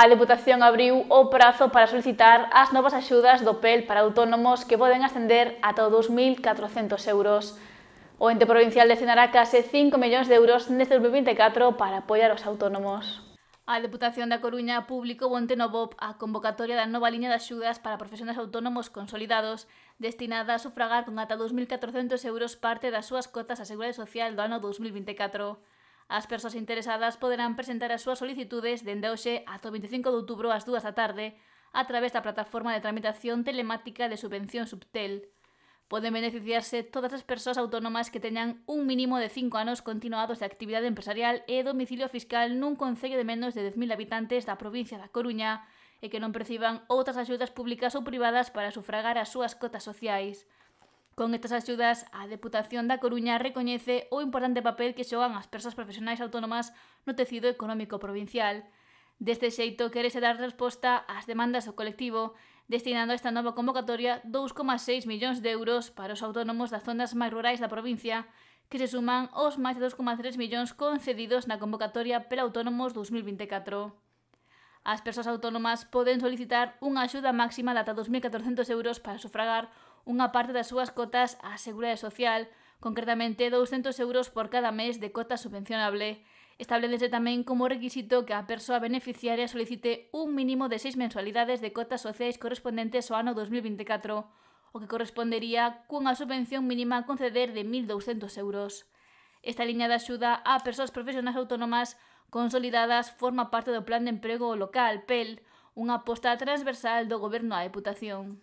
A Deputación abriu o prazo para solicitar as novas axudas do PEL para autónomos que poden ascender ata 2.400 euros. O ente provincial destinará case 5 millóns de euros neste 2024 para apoiar aos autónomos. A Deputación da Coruña publicou onte no BOP a convocatoria da nova liña de axudas para profesionais autónomos consolidados destinada a sufragar con ata 2.400 euros parte das súas cotas á Seguridade Social do ano 2024. As persoas interesadas poderán presentar as súas solicitudes dende hoxe ata o 25 de outubro ás 2 da tarde a través da plataforma de tramitación telemática de subvención Subtel. Poden beneficiarse todas as persoas autónomas que teñan un mínimo de 5 anos continuados de actividade empresarial e domicilio fiscal nun concello de menos de 10.000 habitantes da provincia da Coruña e que non perciban outras axudas públicas ou privadas para sufragar as súas cotas sociais. Con estas axudas, a Deputación da Coruña recoñece o importante papel que xogan as persoas profesionais autónomas no tecido económico provincial. Deste xeito, querese dar resposta ás demandas do colectivo, destinando a esta nova convocatoria 2,6 millóns de euros para os autónomos das zonas máis rurais da provincia, que se suman aos máis de 2,3 millóns concedidos na convocatoria pela Autónomos 2024. As persoas autónomas poden solicitar unha axuda máxima data 2.400 euros para sufragar unha parte das súas cotas á Seguridade Social, concretamente 200 euros por cada mes de cota subvencionable. Establécese tamén como requisito que a persoa beneficiaria solicite un mínimo de seis mensualidades de cotas sociais correspondentes ao ano 2024, o que correspondería cunha subvención mínima a conceder de 1.200 euros. Esta liña de axuda a persoas profesionais autónomas consolidadas forma parte do Plan de Emprego Local, PEL, unha aposta transversal do Goberno á Deputación.